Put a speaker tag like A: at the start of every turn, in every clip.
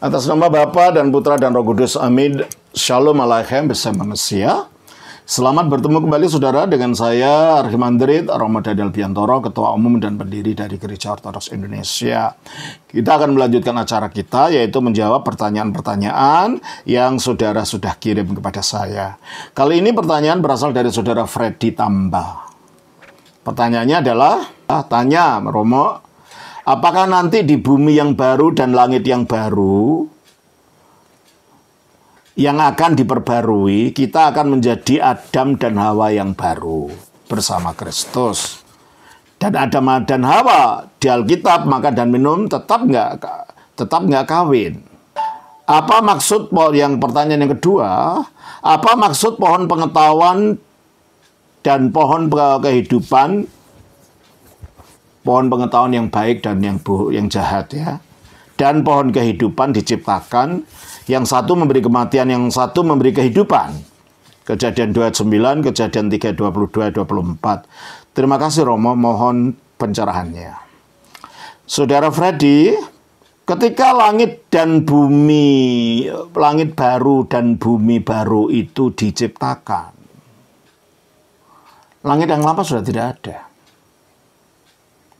A: Atas nama Bapa dan Putra dan Roh Kudus, amin. Shalom Aleichem, Besar manusia. Selamat bertemu kembali saudara dengan saya Arhimandrit Romo Del Biantoro, Ketua Umum dan Pendiri dari Gereja Ortodoks Indonesia. Kita akan melanjutkan acara kita yaitu menjawab pertanyaan-pertanyaan yang saudara sudah kirim kepada saya. Kali ini pertanyaan berasal dari saudara Freddy Tamba. Pertanyaannya adalah, ah, tanya Romo, Apakah nanti di bumi yang baru dan langit yang baru yang akan diperbarui, kita akan menjadi Adam dan Hawa yang baru bersama Kristus. Dan Adam dan Hawa di Alkitab makan dan minum tetap nggak tetap nggak kawin. Apa maksud pohon yang pertanyaan yang kedua? Apa maksud pohon pengetahuan dan pohon kehidupan pohon pengetahuan yang baik dan yang buruk, yang jahat ya. Dan pohon kehidupan diciptakan, yang satu memberi kematian, yang satu memberi kehidupan. Kejadian 29, kejadian 3, 22, 24. Terima kasih Romo, mohon pencerahannya. Saudara Freddy, ketika langit dan bumi, langit baru dan bumi baru itu diciptakan. Langit yang lama sudah tidak ada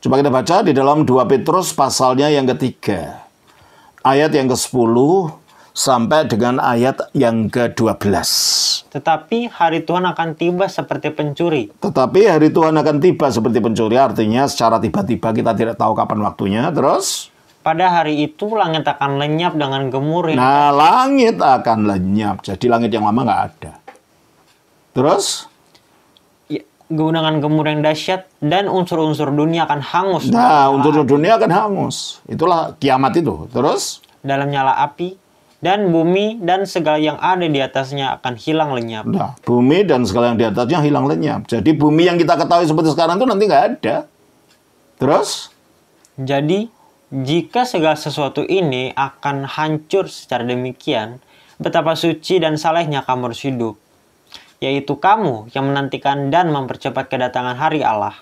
A: Coba kita baca di dalam 2 Petrus pasalnya yang ketiga. Ayat yang ke-10 sampai dengan ayat yang ke-12.
B: Tetapi hari Tuhan akan tiba seperti pencuri.
A: Tetapi hari Tuhan akan tiba seperti pencuri artinya secara tiba-tiba kita tidak tahu kapan waktunya. Terus
B: pada hari itu langit akan lenyap dengan gemuruh. Nah,
A: langit akan lenyap. Jadi langit yang lama nggak ada. Terus? Kegunaan gemur yang dahsyat
B: dan unsur-unsur dunia akan hangus. Nah,
A: unsur-unsur dunia akan hangus. Itulah kiamat itu. Terus?
B: Dalam nyala api dan bumi dan segala yang ada di atasnya akan hilang lenyap. Nah,
A: bumi dan segala yang di atasnya hilang lenyap. Jadi bumi yang kita ketahui seperti sekarang itu nanti nggak ada. Terus?
B: Jadi, jika segala sesuatu ini akan hancur secara demikian, betapa suci dan salehnya kamu harus hidup yaitu kamu yang menantikan dan mempercepat kedatangan hari Allah.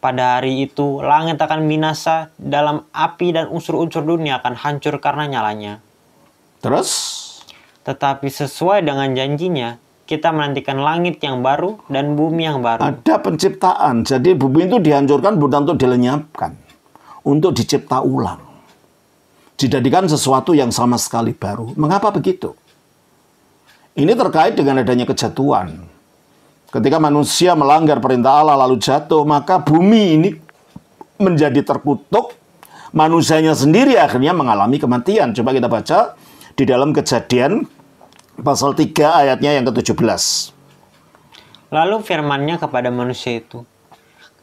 B: Pada hari itu, langit akan binasa dalam api dan unsur-unsur dunia akan hancur karena nyalanya. Terus? Tetapi sesuai dengan janjinya, kita menantikan langit yang baru dan bumi yang baru.
A: Ada penciptaan, jadi bumi itu dihancurkan bukan untuk dilenyapkan. Untuk dicipta ulang. Dijadikan sesuatu yang sama sekali baru. Mengapa begitu? Ini terkait dengan adanya kejatuhan. Ketika manusia melanggar perintah Allah lalu jatuh, maka bumi ini menjadi terkutuk. Manusianya sendiri akhirnya mengalami kematian. Coba kita baca di dalam kejadian pasal 3 ayatnya yang ke-17.
B: Lalu firmannya kepada manusia itu,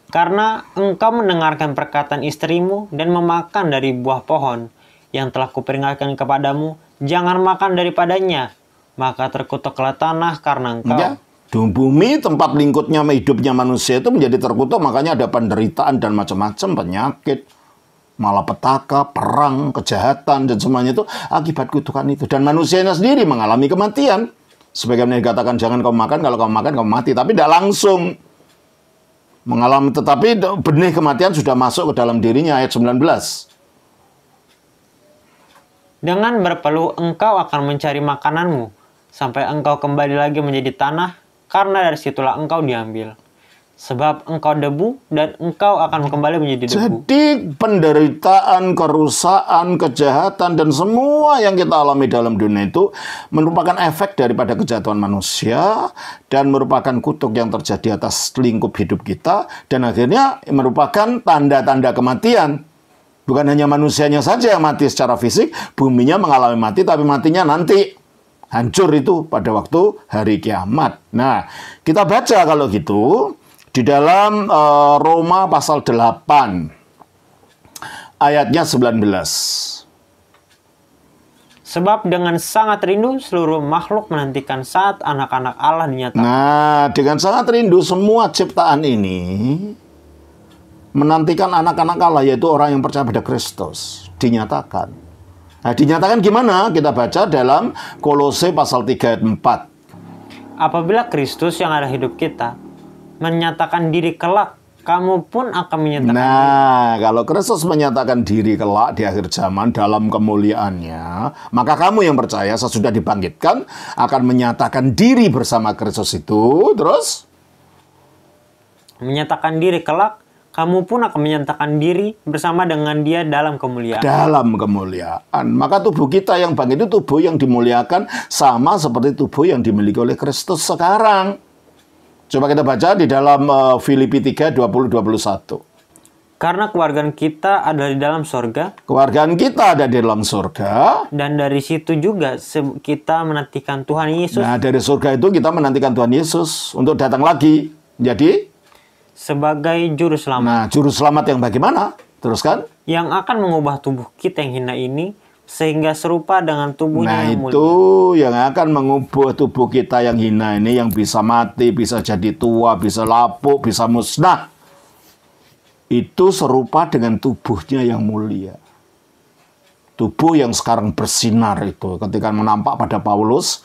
B: Karena engkau mendengarkan perkataan istrimu dan memakan dari buah pohon yang telah kuperingatkan kepadamu, jangan makan daripadanya, maka terkutuklah tanah karena engkau. Ya.
A: Bumi tempat lingkutnya hidupnya manusia itu menjadi terkutuk makanya ada penderitaan dan macam-macam penyakit malapetaka, perang, kejahatan dan semuanya itu akibat kutukan itu dan manusianya sendiri mengalami kematian. Sebagaimana dikatakan jangan kau makan kalau kau makan kau mati tapi tidak langsung mengalami tetapi benih kematian sudah masuk ke dalam dirinya ayat 19.
B: Dengan berpeluh engkau akan mencari makananmu sampai engkau kembali lagi menjadi tanah, karena dari situlah engkau diambil. Sebab engkau debu dan engkau akan kembali menjadi debu.
A: Jadi penderitaan, kerusakan, kejahatan dan semua yang kita alami dalam dunia itu merupakan efek daripada kejatuhan manusia dan merupakan kutuk yang terjadi atas lingkup hidup kita dan akhirnya merupakan tanda-tanda kematian. Bukan hanya manusianya saja yang mati secara fisik, buminya mengalami mati tapi matinya nanti Hancur itu pada waktu hari kiamat. Nah, kita baca kalau gitu di dalam e, Roma pasal 8 ayatnya 19.
B: Sebab dengan sangat rindu seluruh makhluk menantikan saat anak-anak Allah dinyatakan.
A: Nah, dengan sangat rindu semua ciptaan ini menantikan anak-anak Allah yaitu orang yang percaya pada Kristus dinyatakan. Nah, dinyatakan gimana? Kita baca dalam Kolose pasal 3 ayat 4.
B: Apabila Kristus yang ada hidup kita menyatakan diri kelak,
A: kamu pun akan menyatakan Nah, diri. kalau Kristus menyatakan diri kelak di akhir zaman dalam kemuliaannya, maka kamu yang percaya sesudah dibangkitkan akan menyatakan diri bersama Kristus itu, terus
B: menyatakan diri kelak kamu pun akan menyatakan diri bersama dengan dia dalam kemuliaan. Dalam
A: kemuliaan. Maka tubuh kita yang bangkit itu tubuh yang dimuliakan sama seperti tubuh yang dimiliki oleh Kristus sekarang. Coba kita baca di dalam uh, Filipi 3 20 21.
B: Karena keluargaan kita ada di dalam surga.
A: Keluargaan kita ada di dalam surga.
B: Dan dari situ juga kita menantikan Tuhan Yesus. Nah dari
A: surga itu kita menantikan Tuhan Yesus untuk datang lagi. Jadi sebagai juru selamat. Nah, juru selamat yang bagaimana? Teruskan.
B: Yang akan mengubah tubuh kita yang hina ini sehingga serupa dengan tubuhnya nah, yang mulia. itu
A: yang akan mengubah tubuh kita yang hina ini yang bisa mati, bisa jadi tua, bisa lapuk, bisa musnah. Itu serupa dengan tubuhnya yang mulia. Tubuh yang sekarang bersinar itu ketika menampak pada Paulus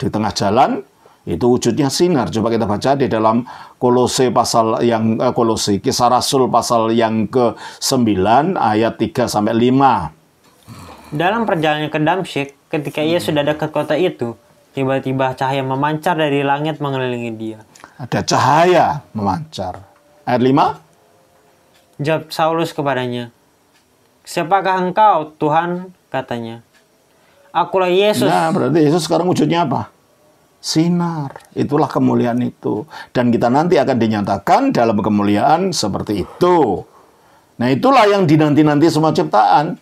A: di tengah jalan itu wujudnya sinar. Coba kita baca di dalam Kolose pasal yang eh, Kolose Kisah Rasul pasal yang ke-9 ayat 3 sampai 5.
B: Dalam perjalanan ke Damsyik, ketika ia sudah dekat kota itu, tiba-tiba cahaya memancar dari langit mengelilingi dia.
A: Ada cahaya memancar. Ayat 5.
B: Jawab Saulus kepadanya, Siapakah engkau, Tuhan? katanya. Akulah Yesus. Nah, berarti
A: Yesus sekarang wujudnya apa? sinar. Itulah kemuliaan itu. Dan kita nanti akan dinyatakan dalam kemuliaan seperti itu. Nah itulah yang dinanti-nanti semua ciptaan.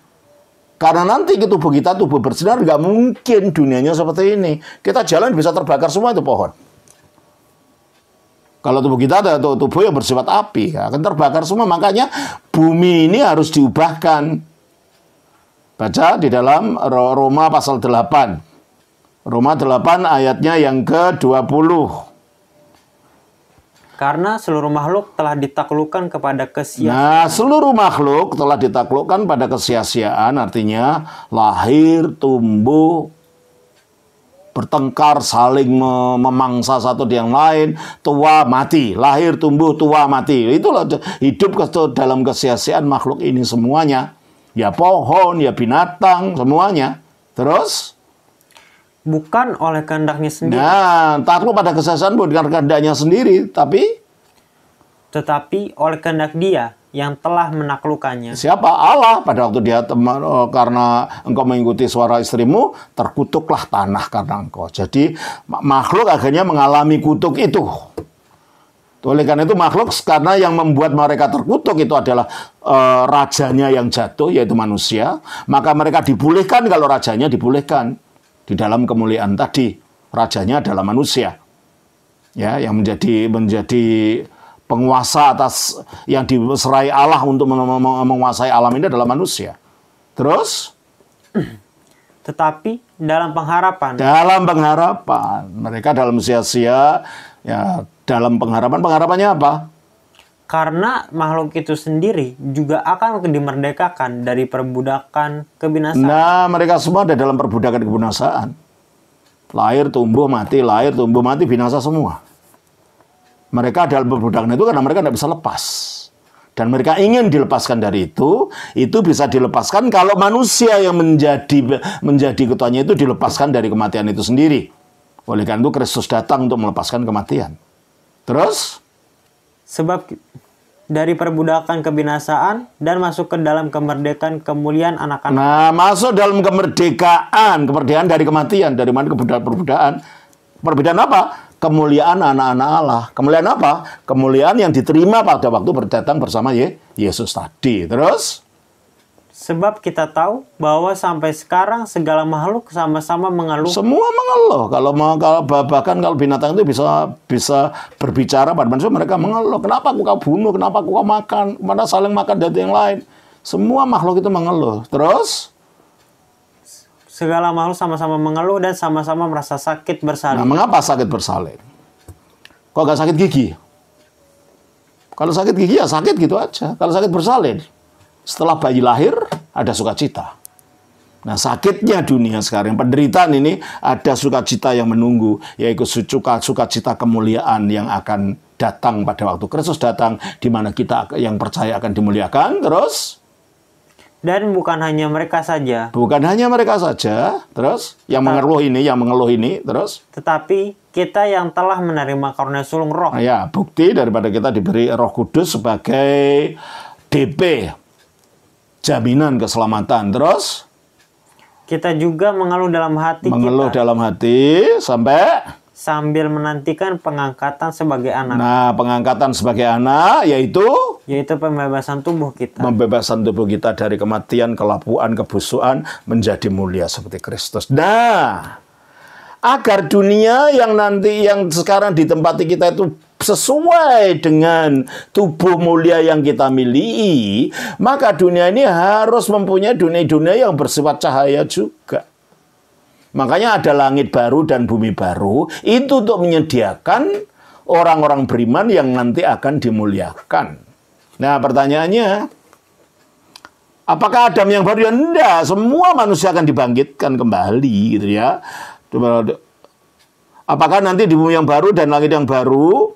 A: Karena nanti tubuh kita tubuh bersinar nggak mungkin dunianya seperti ini. Kita jalan bisa terbakar semua itu pohon. Kalau tubuh kita ada tubuh yang bersifat api, akan terbakar semua. Makanya bumi ini harus diubahkan. Baca di dalam Roma pasal 8 Roma 8 ayatnya yang ke-20.
B: Karena seluruh makhluk telah ditaklukkan kepada kesia. Nah,
A: seluruh makhluk telah ditaklukkan pada kesia-siaan, artinya lahir, tumbuh, bertengkar, saling memangsa satu dengan lain, tua, mati, lahir, tumbuh, tua, mati. Itulah hidup dalam kesia-siaan makhluk ini semuanya. Ya pohon, ya binatang, semuanya. Terus? bukan oleh kehendaknya sendiri. Nah, takluk pada kesesatan bukan kehendaknya sendiri, tapi
B: tetapi oleh kehendak Dia yang telah menaklukkannya.
A: Siapa? Allah. Pada waktu dia teman, oh, eh, karena engkau mengikuti suara istrimu, terkutuklah tanah karena engkau. Jadi makhluk akhirnya mengalami kutuk itu. Oleh karena itu makhluk karena yang membuat mereka terkutuk itu adalah e, rajanya yang jatuh yaitu manusia, maka mereka dipulihkan kalau rajanya dipulihkan di dalam kemuliaan tadi. Rajanya adalah manusia. Ya, yang menjadi menjadi penguasa atas yang diserai Allah untuk menguasai alam ini adalah manusia. Terus
B: tetapi dalam pengharapan.
A: Dalam pengharapan, mereka dalam sia-sia ya dalam pengharapan. Pengharapannya apa? karena
B: makhluk itu sendiri juga akan dimerdekakan dari perbudakan kebinasaan. Nah,
A: mereka semua ada dalam perbudakan kebinasaan. Lahir, tumbuh, mati, lahir, tumbuh, mati, binasa semua. Mereka dalam perbudakan itu karena mereka tidak bisa lepas. Dan mereka ingin dilepaskan dari itu, itu bisa dilepaskan kalau manusia yang menjadi menjadi ketuanya itu dilepaskan dari kematian itu sendiri. Oleh karena itu Kristus datang untuk melepaskan kematian. Terus, Sebab
B: dari perbudakan kebinasaan dan masuk ke dalam kemerdekaan kemuliaan anak-anak. Nah,
A: masuk dalam kemerdekaan, kemerdekaan dari kematian, dari mana kebudakan perbudakan? Perbedaan apa? Kemuliaan anak-anak Allah. Kemuliaan apa? Kemuliaan yang diterima pada waktu berdatang bersama Yesus tadi. Terus?
B: Sebab kita tahu bahwa sampai sekarang segala makhluk sama-sama
A: mengeluh. Semua mengeluh. Kalau kalau bahkan kalau binatang itu bisa bisa berbicara pada manusia mereka mengeluh. Kenapa aku kau bunuh? Kenapa aku kau makan? Mana saling makan dari yang lain? Semua makhluk itu mengeluh. Terus
B: segala makhluk sama-sama mengeluh dan sama-sama merasa sakit bersalin. Nah, mengapa
A: sakit bersalin? Kok gak sakit gigi? Kalau sakit gigi ya sakit gitu aja. Kalau sakit bersalin, setelah bayi lahir ada sukacita. Nah sakitnya dunia sekarang, penderitaan ini ada sukacita yang menunggu, yaitu suka, sukacita kemuliaan yang akan datang pada waktu Kristus datang, di mana kita yang percaya akan dimuliakan, terus dan bukan hanya mereka saja. Bukan hanya mereka saja, terus yang mengeluh ini, yang mengeluh ini, terus. Tetapi
B: kita yang telah menerima karunia sulung roh.
A: Ah, ya, bukti daripada kita diberi roh kudus sebagai DP, jaminan keselamatan. Terus kita juga mengeluh dalam hati mengeluh kita. dalam hati sampai
B: sambil menantikan pengangkatan sebagai anak.
A: Nah, pengangkatan sebagai anak yaitu yaitu pembebasan tubuh kita. Pembebasan tubuh kita dari kematian, kelapuan, kebusuan menjadi mulia seperti Kristus. Nah, agar dunia yang nanti yang sekarang ditempati kita itu sesuai dengan tubuh mulia yang kita miliki, maka dunia ini harus mempunyai dunia-dunia yang bersifat cahaya juga. Makanya ada langit baru dan bumi baru, itu untuk menyediakan orang-orang beriman yang nanti akan dimuliakan. Nah pertanyaannya, Apakah Adam yang baru? Ya, enggak. Semua manusia akan dibangkitkan kembali gitu ya. Apakah nanti di bumi yang baru dan langit yang baru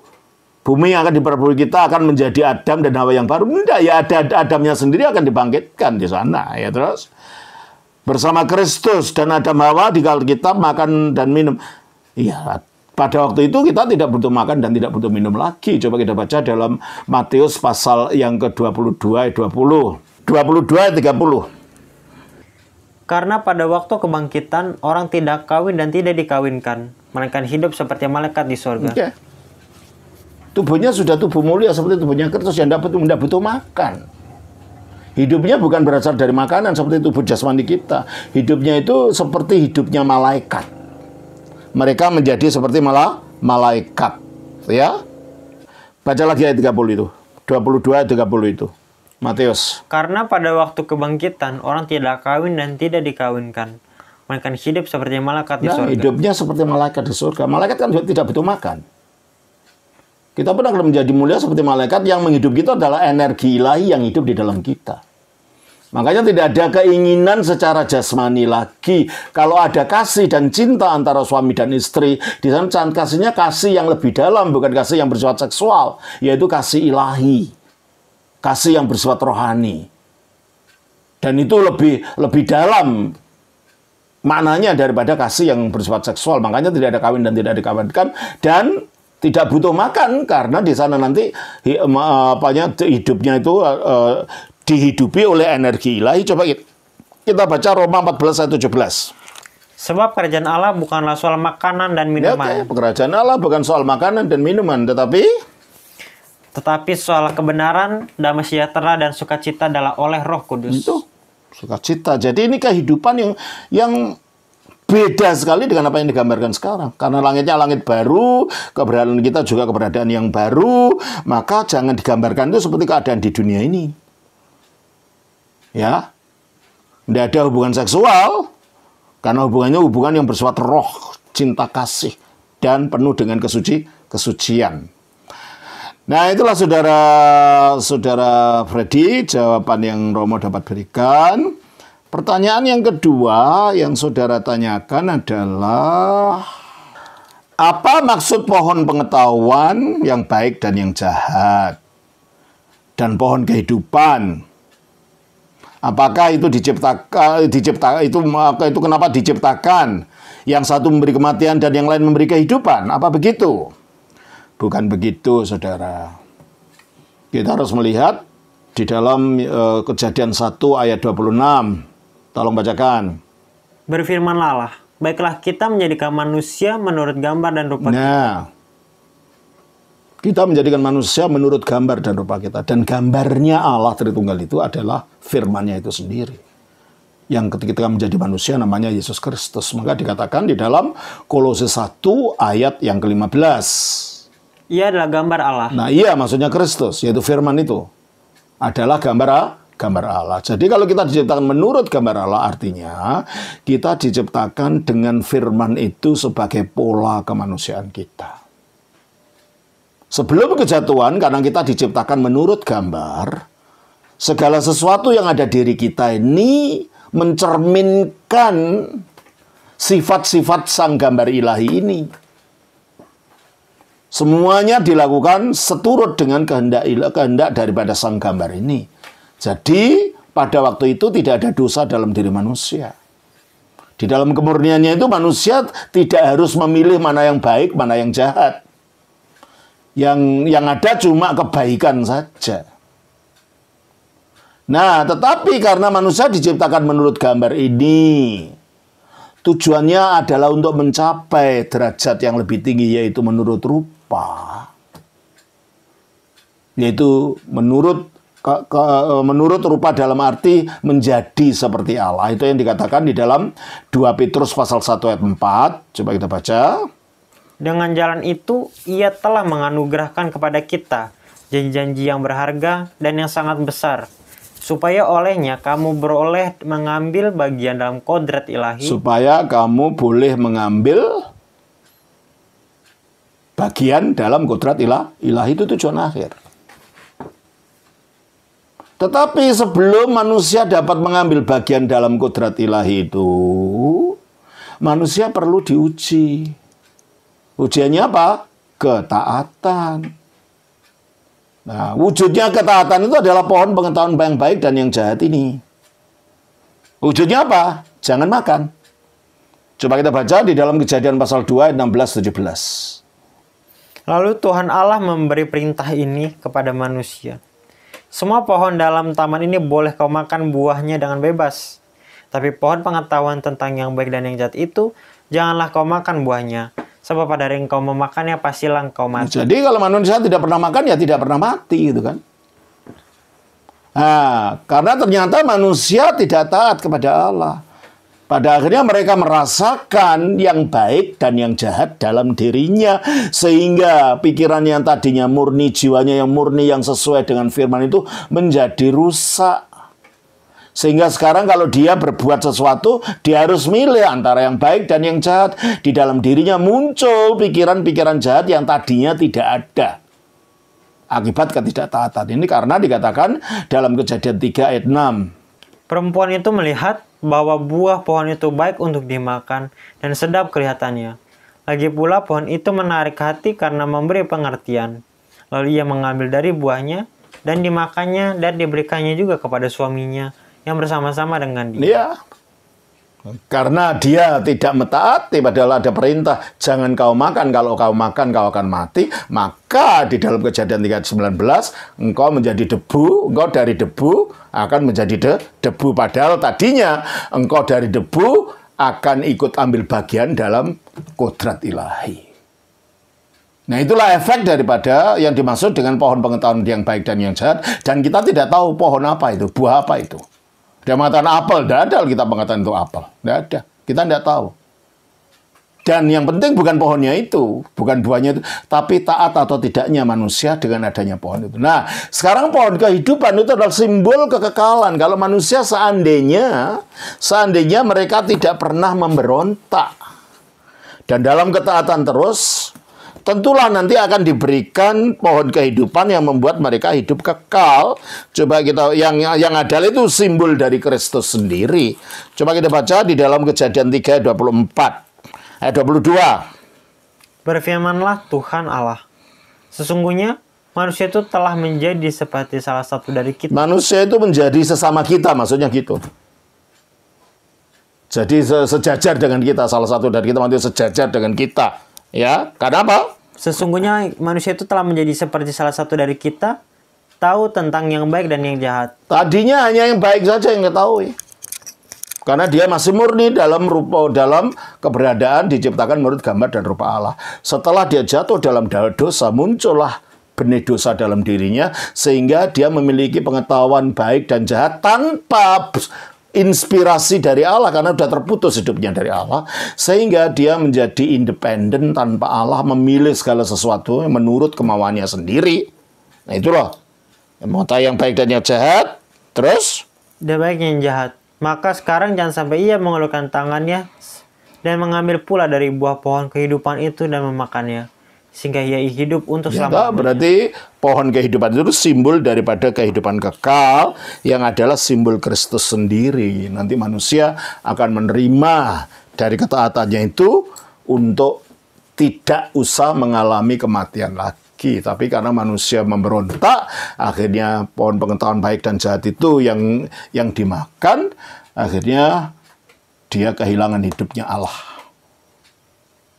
A: bumi yang akan diperbarui kita akan menjadi Adam dan Hawa yang baru. Tidak, ya ada Adamnya sendiri akan dibangkitkan di sana. Ya terus bersama Kristus dan Adam Hawa di kita makan dan minum. Iya, pada waktu itu kita tidak butuh makan dan tidak butuh minum lagi. Coba kita baca dalam Matius pasal yang ke-22 20. 22 30.
B: Karena pada waktu kebangkitan orang tidak kawin dan tidak dikawinkan, melainkan hidup seperti
A: malaikat di surga. Okay. Tubuhnya sudah tubuh mulia seperti tubuhnya Kristus yang dapat butuh, tidak butuh makan. Hidupnya bukan berasal dari makanan seperti tubuh jasmani kita. Hidupnya itu seperti hidupnya malaikat. Mereka menjadi seperti malah malaikat. Ya. Baca lagi ayat 30 itu. 22 ayat 30 itu. Matius.
B: Karena pada waktu kebangkitan orang tidak kawin dan tidak
A: dikawinkan. Mereka hidup seperti malaikat di nah, Hidupnya seperti malaikat di surga. Malaikat kan tidak butuh makan. Kita pun akan menjadi mulia seperti malaikat yang menghidup kita adalah energi ilahi yang hidup di dalam kita. Makanya tidak ada keinginan secara jasmani lagi. Kalau ada kasih dan cinta antara suami dan istri, di sana kasihnya kasih yang lebih dalam, bukan kasih yang bersifat seksual, yaitu kasih ilahi. Kasih yang bersifat rohani. Dan itu lebih lebih dalam maknanya daripada kasih yang bersifat seksual. Makanya tidak ada kawin dan tidak dikawinkan dan tidak butuh makan karena di sana nanti apanya hidupnya itu uh, dihidupi oleh energi ilahi. Coba kita, baca Roma 14 ayat 17. Sebab kerajaan Allah bukanlah soal makanan dan ya, minuman. Ya, okay. Kerajaan Allah bukan soal makanan dan minuman, tetapi tetapi soal kebenaran,
B: damai sejahtera dan sukacita adalah oleh Roh Kudus. Itu
A: sukacita. Jadi ini kehidupan yang yang beda sekali dengan apa yang digambarkan sekarang. Karena langitnya langit baru, keberadaan kita juga keberadaan yang baru, maka jangan digambarkan itu seperti keadaan di dunia ini. Ya. Tidak ada hubungan seksual, karena hubungannya hubungan yang bersifat roh, cinta kasih, dan penuh dengan kesuci, kesucian. Nah itulah saudara saudara Freddy jawaban yang Romo dapat berikan. Pertanyaan yang kedua yang saudara tanyakan adalah apa maksud pohon pengetahuan yang baik dan yang jahat dan pohon kehidupan? Apakah itu diciptakan eh, diciptakan itu eh, itu kenapa diciptakan? Yang satu memberi kematian dan yang lain memberi kehidupan. Apa begitu? Bukan begitu, Saudara. Kita harus melihat di dalam uh, kejadian 1 ayat 26 Tolong bacakan.
B: Berfirmanlah Allah, baiklah kita menjadikan manusia menurut gambar dan rupa nah,
A: kita. Kita menjadikan manusia menurut gambar dan rupa kita. Dan gambarnya Allah Tritunggal itu adalah firmannya itu sendiri. Yang ketika kita menjadi manusia namanya Yesus Kristus. Maka dikatakan di dalam Kolose 1 ayat yang ke-15. Ia adalah gambar Allah. Nah, iya maksudnya Kristus, yaitu firman itu. Adalah gambar ah, gambar Allah. Jadi kalau kita diciptakan menurut gambar Allah artinya kita diciptakan dengan firman itu sebagai pola kemanusiaan kita. Sebelum kejatuhan karena kita diciptakan menurut gambar segala sesuatu yang ada diri kita ini mencerminkan sifat-sifat sang gambar ilahi ini. Semuanya dilakukan seturut dengan kehendak ilah, kehendak daripada sang gambar ini. Jadi pada waktu itu tidak ada dosa dalam diri manusia. Di dalam kemurniannya itu manusia tidak harus memilih mana yang baik, mana yang jahat. Yang yang ada cuma kebaikan saja. Nah, tetapi karena manusia diciptakan menurut gambar ini, tujuannya adalah untuk mencapai derajat yang lebih tinggi yaitu menurut rupa. Yaitu menurut ke, ke, e, menurut rupa dalam arti menjadi seperti Allah. Itu yang dikatakan di dalam 2 Petrus pasal 1 ayat 4. Coba kita baca.
B: Dengan jalan itu, ia telah menganugerahkan kepada kita janji-janji yang berharga dan yang sangat besar, supaya olehnya kamu beroleh mengambil bagian dalam kodrat ilahi.
A: Supaya kamu boleh mengambil bagian dalam kodrat ilah, ilahi itu tujuan akhir. Tetapi sebelum manusia dapat mengambil bagian dalam kudrat ilahi itu, manusia perlu diuji. Ujiannya apa? Ketaatan. Nah, wujudnya ketaatan itu adalah pohon pengetahuan yang baik dan yang jahat ini. Wujudnya apa? Jangan makan. Coba kita baca di dalam kejadian pasal 2 ayat 16 17.
B: Lalu Tuhan Allah memberi perintah ini kepada manusia. Semua pohon dalam taman ini boleh kau makan buahnya dengan bebas. Tapi pohon pengetahuan tentang yang baik dan yang jahat itu, janganlah kau makan buahnya. Sebab pada hari engkau memakannya, pasti engkau mati.
A: Jadi kalau manusia tidak pernah makan, ya tidak pernah mati gitu kan. Nah, karena ternyata manusia tidak taat kepada Allah. Pada akhirnya mereka merasakan yang baik dan yang jahat dalam dirinya. Sehingga pikiran yang tadinya murni, jiwanya yang murni, yang sesuai dengan firman itu menjadi rusak. Sehingga sekarang kalau dia berbuat sesuatu, dia harus milih antara yang baik dan yang jahat. Di dalam dirinya muncul pikiran-pikiran jahat yang tadinya tidak ada. Akibat ketidaktaatan ini karena dikatakan dalam kejadian 3 ayat 6. Perempuan itu melihat bahwa buah
B: pohon itu baik untuk dimakan dan sedap kelihatannya. Lagi pula pohon itu menarik hati karena memberi pengertian. Lalu ia mengambil dari buahnya dan dimakannya dan diberikannya juga kepada suaminya yang bersama-sama dengan dia. Ya.
A: Karena dia tidak metaati padahal ada perintah jangan kau makan kalau kau makan kau akan mati maka di dalam kejadian 319 engkau menjadi debu engkau dari debu akan menjadi de debu. Padahal tadinya engkau dari debu akan ikut ambil bagian dalam kodrat ilahi. Nah itulah efek daripada yang dimaksud dengan pohon pengetahuan yang baik dan yang jahat. Dan kita tidak tahu pohon apa itu, buah apa itu. Dia mengatakan apel, tidak ada kita mengatakan itu apel. Tidak ada, kita tidak tahu. Dan yang penting bukan pohonnya itu, bukan buahnya itu, tapi taat atau tidaknya manusia dengan adanya pohon itu. Nah, sekarang pohon kehidupan itu adalah simbol kekekalan. Kalau manusia seandainya, seandainya mereka tidak pernah memberontak. Dan dalam ketaatan terus, tentulah nanti akan diberikan pohon kehidupan yang membuat mereka hidup kekal. Coba kita yang yang ada itu simbol dari Kristus sendiri. Coba kita baca di dalam Kejadian empat ayat 22.
B: Berfirmanlah Tuhan Allah, sesungguhnya manusia itu telah menjadi seperti salah satu
A: dari kita. Manusia itu menjadi sesama kita, maksudnya gitu. Jadi se sejajar dengan kita, salah satu dari kita manusia sejajar dengan kita. Ya, karena apa?
B: Sesungguhnya manusia itu telah menjadi seperti salah satu dari kita, tahu tentang yang
A: baik dan yang jahat. Tadinya hanya yang baik saja yang ketahui. Karena dia masih murni dalam rupa dalam keberadaan diciptakan menurut gambar dan rupa Allah. Setelah dia jatuh dalam dosa, muncullah benih dosa dalam dirinya sehingga dia memiliki pengetahuan baik dan jahat tanpa inspirasi dari Allah karena sudah terputus hidupnya dari Allah sehingga dia menjadi independen tanpa Allah memilih segala sesuatu menurut kemauannya sendiri nah itulah mau tahu yang baik dan yang jahat terus dia baik yang jahat maka sekarang
B: jangan sampai ia mengeluarkan tangannya dan mengambil pula dari buah pohon kehidupan itu dan memakannya sehingga ia hidup untuk ya,
A: berarti pohon kehidupan itu simbol daripada kehidupan kekal yang adalah simbol Kristus sendiri. Nanti manusia akan menerima dari ketaatannya itu untuk tidak usah mengalami kematian lagi lagi. Tapi karena manusia memberontak, akhirnya pohon pengetahuan baik dan jahat itu yang yang dimakan, akhirnya dia kehilangan hidupnya Allah.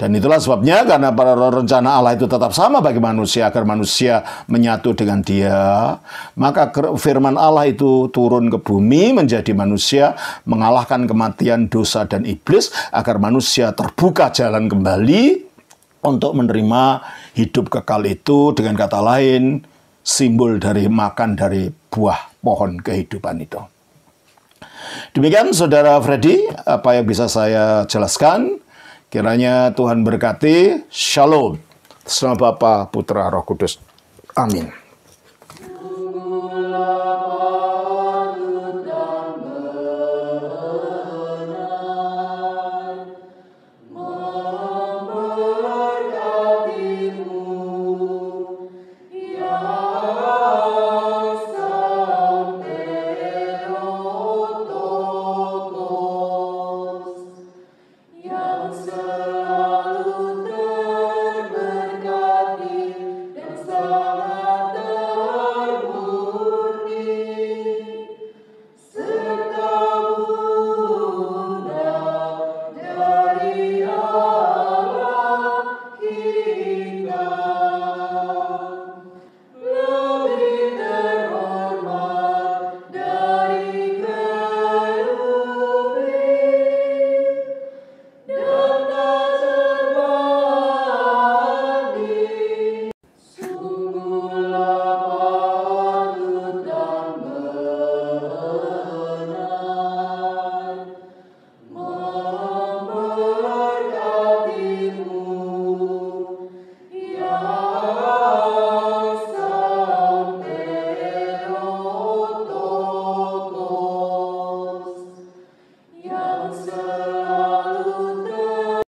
A: Dan itulah sebabnya karena para rencana Allah itu tetap sama bagi manusia agar manusia menyatu dengan Dia, maka firman Allah itu turun ke bumi menjadi manusia, mengalahkan kematian dosa dan iblis agar manusia terbuka jalan kembali untuk menerima Hidup kekal itu dengan kata lain simbol dari makan dari buah pohon kehidupan itu. Demikian Saudara Freddy, apa yang bisa saya jelaskan. Kiranya Tuhan berkati. Shalom. Selamat Bapa, Putra, Roh Kudus. Amin.